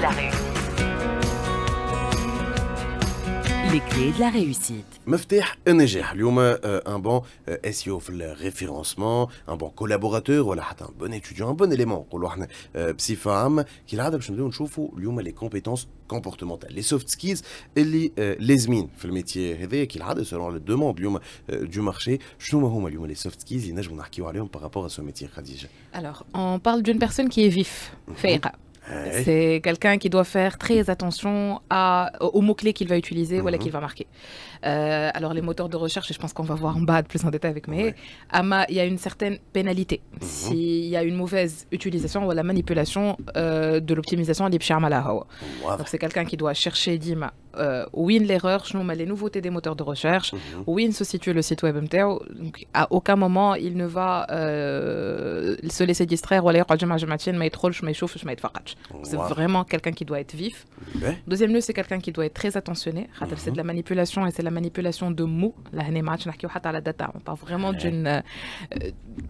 La Les clés de la réussite. Meufter enéger, lui a euh, un bon euh, SEO référencement, un bon collaborateur, voilà, un bon étudiant, un bon élément. Quoi, l'homme psy femme, ce l'a adapté les compétences comportementales, les soft skills et euh, les les mines. Fait le métier rêvé, qui l'a adapté selon la demande, du marché. Je trouve même lui a les soft skills et n'a joué un arrière lui par rapport à ce métier radicale. Alors, on parle d'une personne qui est vif, mhm. Fehra. C'est quelqu'un qui doit faire très attention à, aux mots-clés qu'il va utiliser, voilà, mhm. qu'il va marquer. Euh, alors, les moteurs de recherche, je pense qu'on va voir en bas de plus en détail avec mais il y a une certaine pénalité. Mhm. S'il y a une mauvaise utilisation ou la manipulation euh, de l'optimisation des Donc, c'est quelqu'un qui doit chercher Dima euh, win l'erreur, in mais les nouveautés des moteurs de recherche, mhm. win se situe le site web Donc, à aucun moment il ne va euh, se laisser distraire ou aller oh, C'est vraiment quelqu'un qui doit être vif. Deuxième lieu, c'est quelqu'un qui doit être très attentionné. Mhm. C'est de la manipulation et c'est la manipulation de mots. la data. On parle vraiment d'une euh,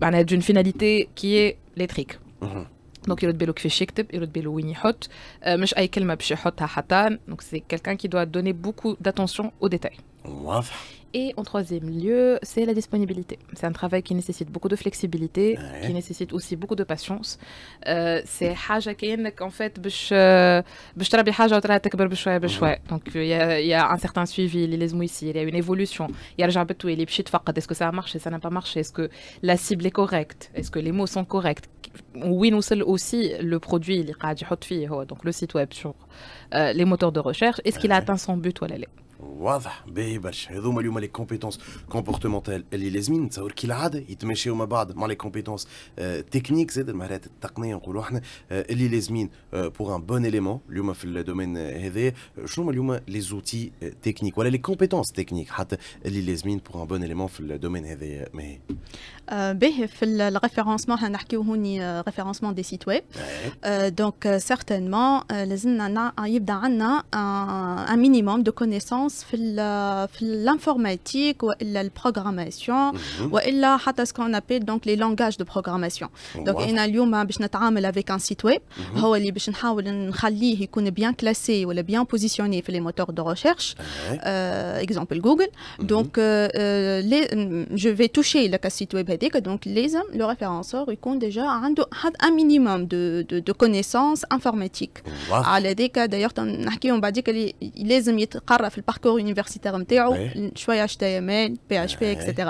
ben, d'une finalité qui est l'électrique. Donc, il y a il donc c'est quelqu'un qui doit donner beaucoup d'attention aux détails et en troisième lieu, c'est la disponibilité. C'est un travail qui nécessite beaucoup de flexibilité, qui nécessite aussi beaucoup de patience. Euh, c'est Haja en fait euh, Donc euh, il y a, un certain suivi, les ici, il y a une évolution. il y a le est-ce que ça a marché, ça n'a pas marché, est-ce que la cible est correcte, est-ce que les mots sont corrects. Oui, nous sommes aussi le produit donc le site web sur les moteurs de recherche, est-ce qu'il a atteint son but ou est je les compétences comportementales les les les compétences techniques eh, e eh, pour un bon élément domaine eh, les outils techniques les compétences techniques e pour un bon élément le domaine euh, le référencement euh, référencement des sites web euh, donc certainement les a un minimum de connaissances l'informatique ou la programmation mhm. ou elle ce qu'on appelle donc les langages de programmation donc une alliure ma avec un site web mhm. ou il bien classé ou le bien positionné pour les moteurs de recherche euh, exemple Google mhm. donc euh, euh, je vais toucher le cas site web donc les le référenceur il connait déjà un minimum de connaissances informatiques à l'aide que d'ailleurs dans naki on va dire que les les amis universitaire en théorie, choix HTML, PHP, etc.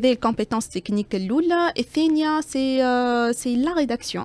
Les compétences techniques de Et et c'est, euh, c'est la rédaction.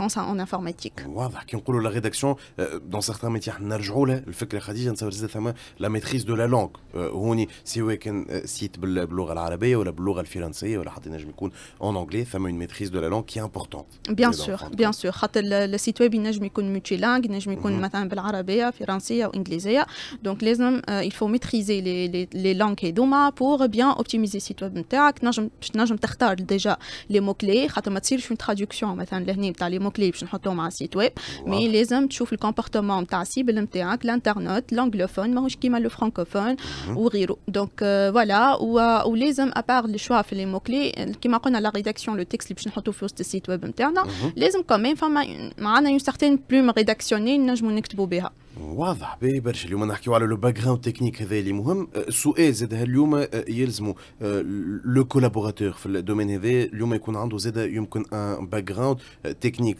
en informatique. Voilà, la rédaction dans certains métiers, on a fait la maîtrise de la langue. si vous avez un site en la ou en langue française ou en anglais, c'est une maîtrise de la langue qui est importante. Bien sûr, bien sûr. Le site web, je suis multilingue, en suis en français ou anglais. Donc, il faut maîtriser les, langues et d'oma pour bien optimiser le site web. Je suis déjà les mots-clés, je suis une traduction, je suis une traduction, mais les hommes, ils le comportement de l'internaute, l'anglophone, le francophone, mhm. Donc euh, voilà, euh, ou les hommes, à part les choix les mots clés, euh, qui la rédaction, le texte mhm. les hommes ont quand même une certaine plume rédactionnée background technique collaborateur dans domaine, background technique.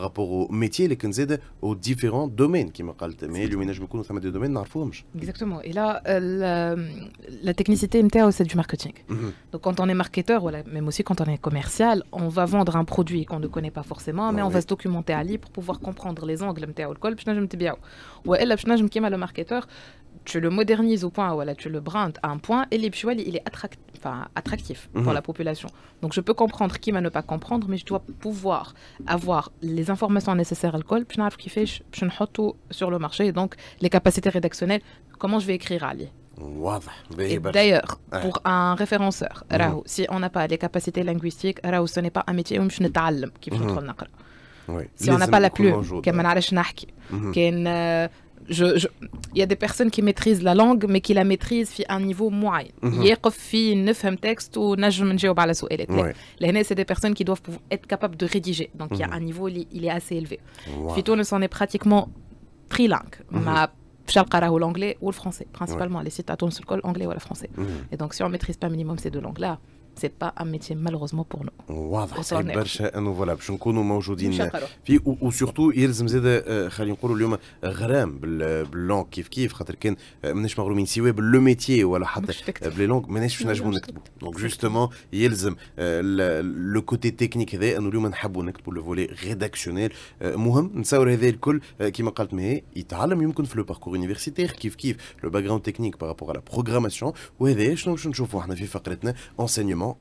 rapport au métier les كنزيد aux différents domaines qui Mais il y beaucoup beaucoup des domaines pas. exactement et là euh, la, technicité MTAO, c'est du marketing mhm. donc quand on est marketeur voilà même aussi quand on est commercial on va vendre un produit qu'on ne connaît pas forcément bah mais on va se documenter à l'île pour pouvoir comprendre les angles نتاعو je me نجم Ou elle, je je كيما le marketeur tu le modernises au point, voilà, tu le brindes à un point, et pchouali, il est attractif, attractif pour mhm. la population. Donc je peux comprendre qui va ne pas comprendre, mais je dois pouvoir avoir les informations nécessaires à l'alcool, puis je qui fait, je tout sur le marché, donc les capacités rédactionnelles, comment je vais écrire Ali. Bah, d'ailleurs, pour un référenceur, mhm. Rahou, si on n'a pas les capacités linguistiques, ce n'est pas un métier où je ne qui mhm. Si on n'a pas la plume, qui il y a des personnes qui maîtrisent la langue mais qui la maîtrisent à un niveau moyen. يقف mhm. في texte ou c'est des personnes qui doivent être capables de rédiger. Donc il y a mhm. un niveau il est assez élevé. Puis ne s'en est pratiquement trilingue. Mhm. Ma ou l'anglais ou le français, principalement. Les sites à col, anglais ou le français. Et donc si on maîtrise pas minimum ces deux langues là, سي با ان ميتي مالوغوزمون بور نو واضح برشا انه فوالا باش نكونوا موجودين في وسورتو يلزم زاد آه، خلينا نقولوا اليوم غرام باللونغ كيف كيف خاطر كان آه، ماناش مغرومين سوا باللو ميتي ولا حتى بلي لونغ ماناش باش نجموا نكتبوا دونك جوستومون يلزم لو كوتي تكنيك هذا انه اليوم نحبوا نكتبوا لو فولي ريداكسيونيل مهم نتصور هذا الكل آه، كيما قالت ماهي يتعلم يمكن في لو باركور يونيفرسيتير كيف كيف لو باك تكنيك بارابور على بروغراماسيون وهذا شنو باش نشوفوا احنا في فقرتنا انسينيومون